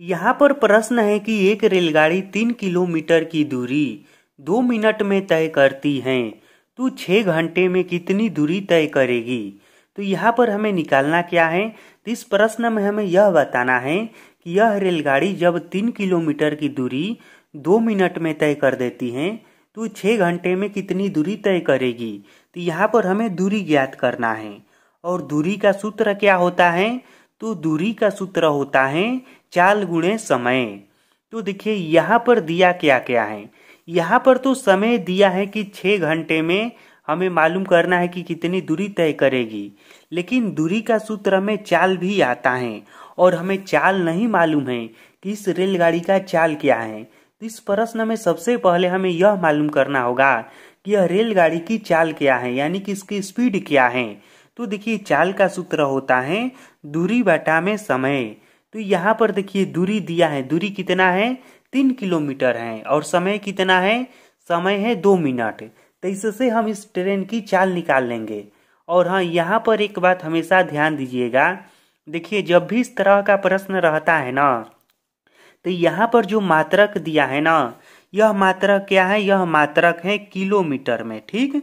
यहाँ पर प्रश्न है कि एक रेलगाड़ी तीन किलोमीटर की दूरी दो मिनट में तय करती है तो छः घंटे में कितनी दूरी तय करेगी तो यहाँ पर हमें निकालना क्या है तो इस प्रश्न में हमें यह बताना है कि यह रेलगाड़ी जब तीन किलोमीटर की दूरी दो मिनट में तय कर देती है तो छः घंटे में कितनी दूरी तय करेगी तो यहाँ पर हमें दूरी ज्ञात करना है और दूरी का सूत्र क्या होता है तो दूरी का सूत्र होता है चाल गुणे समय तो देखिए यहाँ पर दिया क्या क्या है यहाँ पर तो समय दिया है कि छः घंटे में हमें मालूम करना है कि कितनी दूरी तय करेगी लेकिन दूरी का सूत्र में चाल भी आता है और हमें चाल नहीं मालूम है कि इस रेलगाड़ी का चाल क्या है तो इस प्रश्न में सबसे पहले हमें यह मालूम करना होगा कि यह रेलगाड़ी की चाल क्या है यानी कि इसकी स्पीड क्या है तो देखिए चाल का सूत्र होता है दूरी बटा में समय तो यहाँ पर देखिए दूरी दिया है दूरी कितना है तीन किलोमीटर है और समय कितना है समय है दो मिनट तो इससे हम इस ट्रेन की चाल निकाल लेंगे और हाँ यहाँ पर एक बात हमेशा ध्यान दीजिएगा देखिए जब भी इस तरह का प्रश्न रहता है ना तो यहाँ पर जो मात्रक दिया है ना यह मात्रक क्या है यह मात्रक है किलोमीटर में ठीक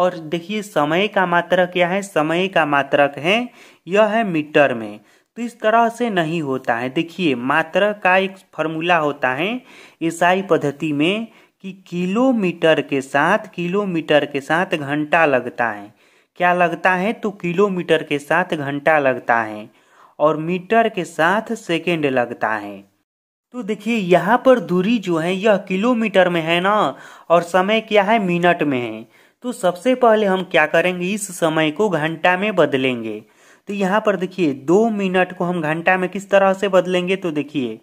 और देखिए समय का मात्रक क्या है समय का मात्रक है यह है मीटर में तो इस तरह से नहीं होता है देखिए मात्रक का एक फॉर्मूला होता है ईसाई पद्धति में कि किलोमीटर के साथ किलोमीटर के साथ घंटा लगता है क्या लगता है तो किलोमीटर के साथ घंटा लगता है और मीटर के साथ सेकेंड लगता है तो देखिए यहाँ पर दूरी जो है यह किलोमीटर में है ना और समय क्या है मिनट में है तो सबसे पहले हम क्या करेंगे इस समय को घंटा में बदलेंगे तो यहाँ पर देखिए दो मिनट को हम घंटा में किस तरह से बदलेंगे तो देखिए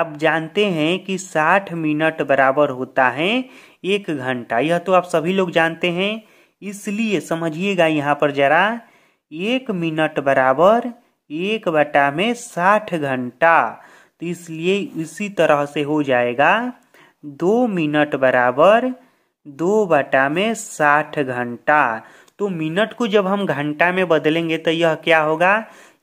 आप जानते हैं कि साठ मिनट बराबर होता है एक घंटा यह तो आप सभी लोग जानते हैं इसलिए समझिएगा यहाँ पर जरा एक मिनट बराबर एक बटा में साठ घंटा तो इसलिए इसी तरह से हो जाएगा दो मिनट बराबर दो बटा में साठ घंटा तो मिनट को जब हम घंटा में बदलेंगे तो यह क्या होगा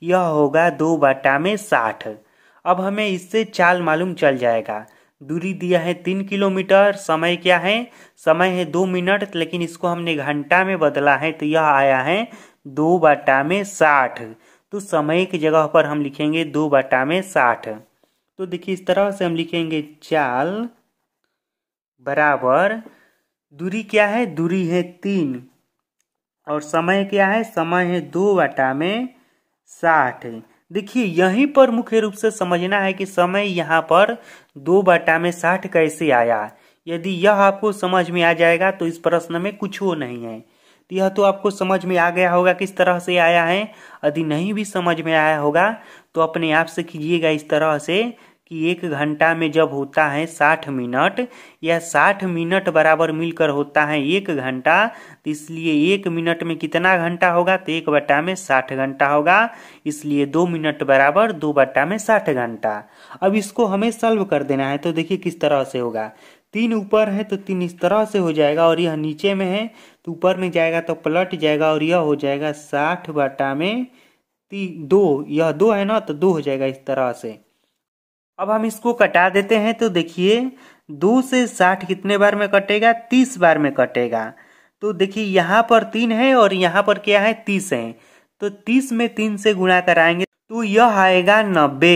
यह होगा दो बटा में साठ अब हमें इससे चाल मालूम चल जाएगा दूरी दिया है तीन किलोमीटर समय क्या है समय है दो मिनट लेकिन इसको हमने घंटा में बदला है तो यह आया है दो बटा में साठ तो समय की जगह पर हम लिखेंगे दो बटा में साठ तो देखिए इस तरह से हम लिखेंगे चाल बराबर दूरी क्या है दूरी है तीन और समय क्या है समय है दो वटा में साठ देखिए यहीं पर मुख्य रूप से समझना है कि समय यहाँ पर दो बटा में साठ कैसे आया यदि यह आपको समझ में आ जाएगा तो इस प्रश्न में कुछ हो नहीं है तो यह तो आपको समझ में आ गया होगा किस तरह से आया है यदि नहीं भी समझ में आया होगा तो अपने आप से कीजिएगा इस तरह से कि एक घंटा में जब होता है साठ मिनट या साठ मिनट बराबर मिलकर होता है एक घंटा तो इसलिए एक मिनट में कितना घंटा होगा तो एक बट्टा में साठ घंटा होगा इसलिए दो मिनट बराबर दो बट्टा में साठ घंटा अब इसको हमें सॉल्व कर देना है तो देखिए किस तरह से होगा तीन ऊपर है तो तीन इस तरह से हो जाएगा और यह नीचे में है तो ऊपर में जाएगा तो पलट जाएगा और यह हो जाएगा साठ बटा में ती दो यह दो है ना तो दो हो जाएगा इस तरह से अब हम इसको कटा देते हैं तो देखिए दो से साठ कितने बार में कटेगा तीस बार में कटेगा तो देखिए यहाँ पर तीन है और यहाँ पर क्या है तीस है तो तीस में तीन से गुणा कराएंगे तो यह आएगा नब्बे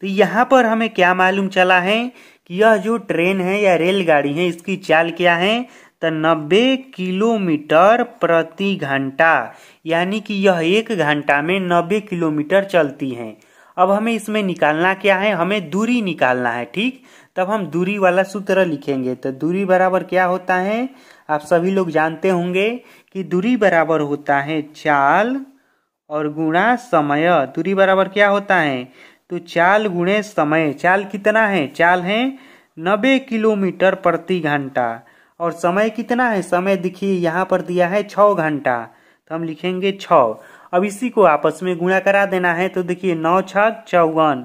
तो यहाँ पर हमें क्या मालूम चला है कि यह जो ट्रेन है या रेलगाड़ी है इसकी चाल क्या है तो नब्बे किलोमीटर प्रति घंटा यानी कि यह एक घंटा में नब्बे किलोमीटर चलती है अब हमें इसमें निकालना क्या है हमें दूरी निकालना है ठीक तब हम दूरी वाला सूत्र लिखेंगे तो दूरी बराबर क्या होता है आप सभी लोग जानते होंगे कि दूरी बराबर होता है चाल और गुणा समय दूरी बराबर क्या होता है तो चाल गुणे समय चाल कितना है चाल है नब्बे किलोमीटर प्रति घंटा और समय कितना है समय देखिए यहाँ पर दिया है छः घंटा तो हम लिखेंगे छ अब इसी को आपस में गुणा करा देना है तो देखिए नौ छः चौवन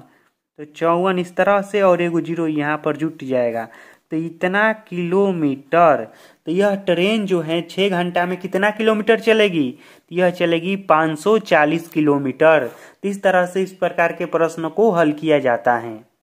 तो चौवन इस तरह से और एगो जीरो यहाँ पर जुट जाएगा तो इतना किलोमीटर तो यह ट्रेन जो है छः घंटा में कितना किलोमीटर चलेगी तो यह चलेगी 540 किलोमीटर तो इस तरह से इस प्रकार के प्रश्न को हल किया जाता है